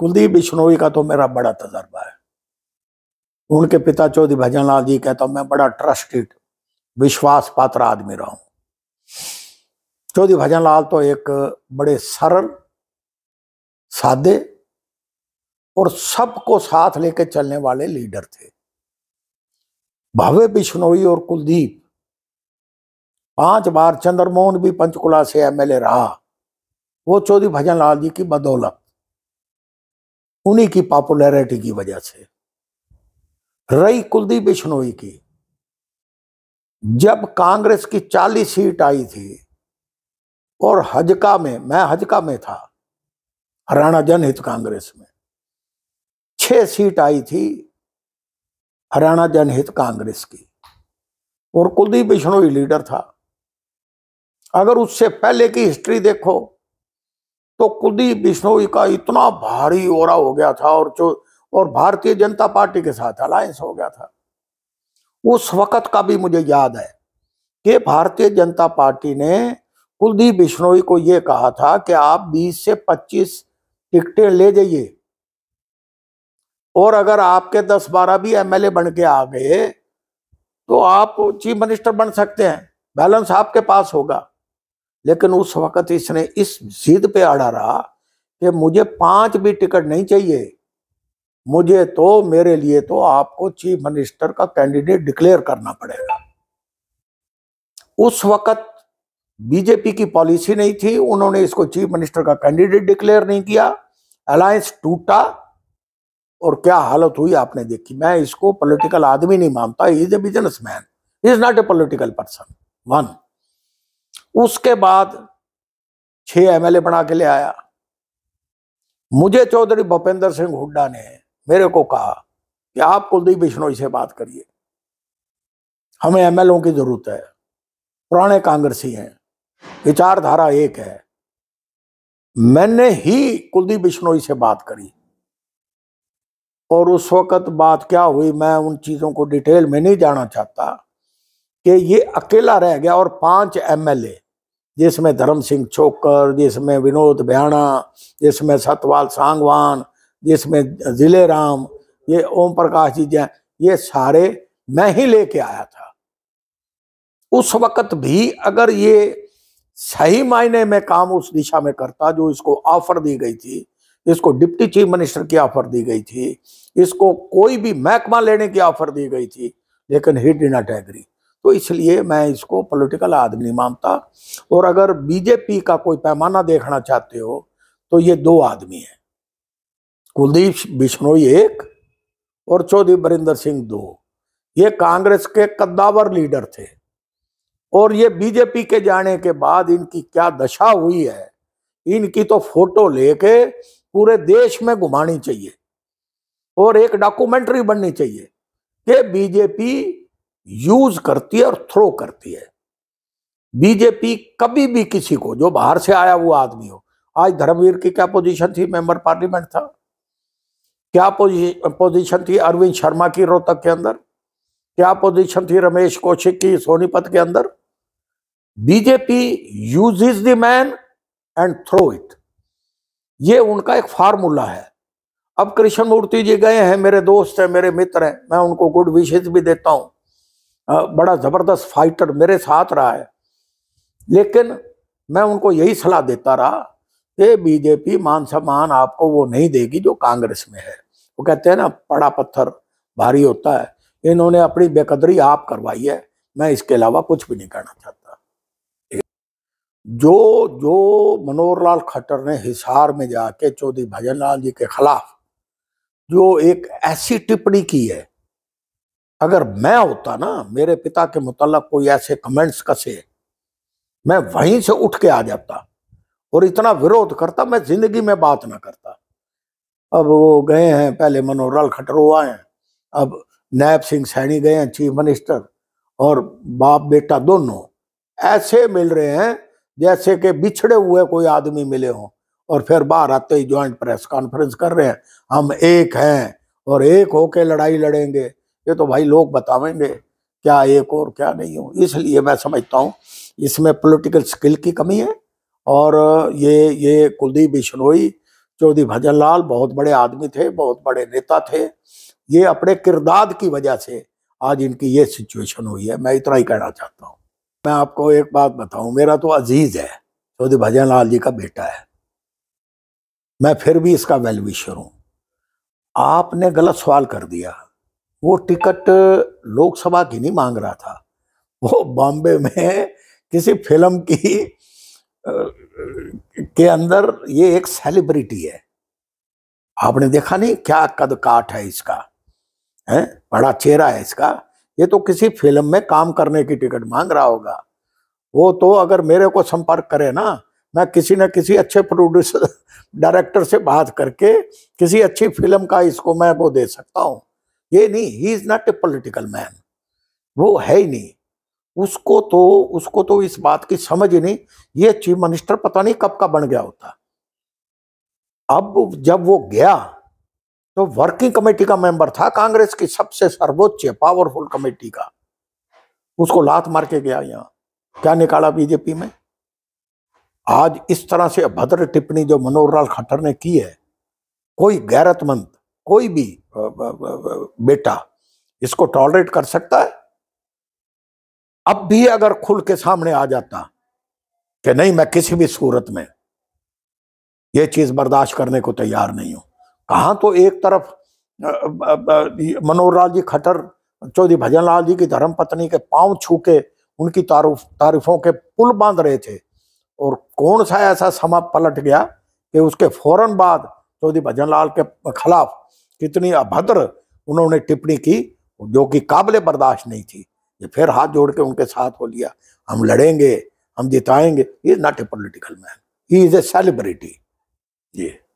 कुलदीप बिश्नोई का तो मेरा बड़ा तजर्बा है उनके पिता चौधरी भजन लाल जी कहता हूँ मैं बड़ा ट्रस्टेड विश्वास पात्र आदमी रहा हूँ चौधरी भजन लाल तो एक बड़े सरल सादे और सबको साथ लेकर चलने वाले लीडर थे भावे बिश्नोई और कुलदीप पांच बार चंद्रमोहन भी पंचकुला से एमएलए रहा वो चौधरी भजन लाल जी की बदौलत उन्हीं की पॉपुलैरिटी की वजह से रही कुलदीप बिश्नोई की जब कांग्रेस की 40 सीट आई थी और हजका में मैं हजका में था हरियाणा जनहित कांग्रेस में छह सीट आई थी हरियाणा जनहित कांग्रेस की और कुलदीप बिश्नोई लीडर था अगर उससे पहले की हिस्ट्री देखो तो कुलदीप बिश्नोई का इतना भारी ओरा हो गया था और जो और भारतीय जनता पार्टी के साथ अलायंस हो गया था उस वक़्त का भी मुझे याद है कि भारतीय जनता पार्टी ने कुलदीप बिश्नोई को यह कहा था कि आप 20 से 25 टिकटें ले जाइए और अगर आपके 10-12 भी एमएलए बन के आ गए तो आप चीफ मिनिस्टर बन सकते हैं बैलेंस आपके पास होगा लेकिन उस वक्त इसने इस जिद पे अड़ा रहा कि मुझे पांच भी टिकट नहीं चाहिए मुझे तो मेरे लिए तो आपको चीफ मिनिस्टर का कैंडिडेट डिक्लेयर करना पड़ेगा उस वक्त बीजेपी की पॉलिसी नहीं थी उन्होंने इसको चीफ मिनिस्टर का कैंडिडेट डिक्लेयर नहीं किया अलायंस टूटा और क्या हालत हुई आपने देखी मैं इसको पॉलिटिकल आदमी नहीं मानता is a businessman is not a political person one उसके बाद छह एमएलए बना के ले आया मुझे चौधरी भूपेंद्र सिंह हुड्डा ने मेरे को कहा कि आप कुलदीप बिश्नोई से बात करिए हमें एमएलओ की जरूरत है पुराने कांग्रेसी हैं विचारधारा एक है मैंने ही कुलदीप बिश्नोई से बात करी और उस वक्त बात क्या हुई मैं उन चीज़ों को डिटेल में नहीं जाना चाहता कि ये अकेला रह गया और पांच एमएलए जिसमें धर्म सिंह छोकर जिसमें विनोद भयाणा जिसमें सतवाल सांगवान जिसमें जिले राम ये ओम प्रकाश जी जैन ये सारे मैं ही लेके आया था उस वक्त भी अगर ये सही मायने में काम उस दिशा में करता जो इसको ऑफर दी गई थी इसको डिप्टी चीफ मिनिस्टर की ऑफर दी गई थी इसको कोई भी महकमा लेने की ऑफर दी गई थी लेकिन ही डिनाट एग्री तो इसलिए मैं इसको पॉलिटिकल आदमी नहीं मानता और अगर बीजेपी का कोई पैमाना देखना चाहते हो तो ये दो आदमी हैं कुलदीप बिश्नोई एक और चौधरी बरिंदर सिंह दो ये कांग्रेस के कद्दावर लीडर थे और ये बीजेपी के जाने के बाद इनकी क्या दशा हुई है इनकी तो फोटो लेके पूरे देश में घुमानी चाहिए और एक डॉक्यूमेंट्री बननी चाहिए कि बीजेपी यूज करती है और थ्रो करती है बीजेपी कभी भी किसी को जो बाहर से आया हुआ आदमी हो आज धर्मवीर की क्या पोजीशन थी मेंबर पार्लियामेंट था क्या पोजीशन थी अरविंद शर्मा की रोहतक के अंदर क्या पोजीशन थी रमेश कौशिक की सोनीपत के अंदर BJP use is the man and throw it ये उनका एक फार्मूला है अब कृष्णमूर्ति जी गए हैं मेरे दोस्त हैं मेरे मित्र हैं मैं उनको गुड विशेष भी देता हूं बड़ा ज़बरदस्त फाइटर मेरे साथ रहा है लेकिन मैं उनको यही सलाह देता रहा कि बीजेपी मान सम्मान आपको वो नहीं देगी जो कांग्रेस में है वो कहते हैं ना बड़ा पत्थर भारी होता है इन्होंने अपनी बेकदरी आप करवाई है मैं इसके अलावा कुछ भी नहीं करना चाहता जो जो मनोहर लाल खट्टर ने हिसार में जाके चौधरी भजन लाल जी के खिलाफ जो एक ऐसी टिप्पणी की है अगर मैं होता ना मेरे पिता के मुतलक कोई ऐसे कमेंट्स कसे मैं वहीं से उठ के आ जाता और इतना विरोध करता मैं जिंदगी में बात ना करता अब वो गए हैं पहले लाल खटरो हैं अब नैब सिंह सैनी गए हैं चीफ मिनिस्टर और बाप बेटा दोनों ऐसे मिल रहे हैं जैसे कि बिछड़े हुए कोई आदमी मिले हों और फिर बाहर आते ही ज्वाइंट प्रेस कॉन्फ्रेंस कर रहे हैं हम एक हैं और एक होके लड़ाई लड़ेंगे ये तो भाई लोग बतावेंगे क्या एक और क्या नहीं हो इसलिए मैं समझता हूँ इसमें पॉलिटिकल स्किल की कमी है और ये ये कुलदीप बिश्नोई चौधरी भजन लाल बहुत बड़े आदमी थे बहुत बड़े नेता थे ये अपने किरदार की वजह से आज इनकी ये सिचुएशन हुई है मैं इतना ही कहना चाहता हूँ मैं आपको एक बात बताऊँ मेरा तो अजीज है चौधरी भजन लाल जी का बेटा है मैं फिर भी इसका वेलविशर हूँ आपने गलत सवाल कर दिया वो टिकट लोकसभा की नहीं मांग रहा था वो बॉम्बे में किसी फिल्म की के अंदर ये एक सेलिब्रिटी है आपने देखा नहीं क्या कद काठ है इसका है बड़ा चेहरा है इसका ये तो किसी फिल्म में काम करने की टिकट मांग रहा होगा वो तो अगर मेरे को संपर्क करे ना मैं किसी न किसी अच्छे प्रोड्यूसर डायरेक्टर से बात करके किसी अच्छी फिल्म का इसको मैं वो दे सकता हूँ ये नहीं he is not a political man वो है ही नहीं उसको तो उसको तो इस बात की समझ ही नहीं ये चीफ मिनिस्टर पता नहीं कब का बन गया होता अब जब वो गया तो वर्किंग कमेटी का मेंबर था कांग्रेस की सबसे सर्वोच्च पावरफुल कमेटी का उसको लात मार के गया यहां क्या निकाला बीजेपी में आज इस तरह से अभद्र टिप्पणी जो मनोहर लाल खट्टर ने की है कोई गैरतमंद कोई भी बेटा इसको टॉलरेट कर सकता है अब भी अगर खुल के सामने आ जाता कि नहीं मैं किसी भी सूरत में यह चीज बर्दाश्त करने को तैयार नहीं हूं कहा तो एक तरफ मनोहर लाल जी खटर चौधरी भजन लाल जी की धर्म पत्नी के पांव छू के उनकी तारुफ तारीफों के पुल बांध रहे थे और कौन सा ऐसा समा पलट गया कि उसके फौरन बाद चौधरी भजन लाल के खिलाफ कितनी अभद्र उन्होंने टिप्पणी की जो कि काबिल बर्दाश्त नहीं थी ये फिर हाथ जोड़ के उनके साथ हो लिया हम लड़ेंगे हम जिताएंगे ये not a political man he is a celebrity ये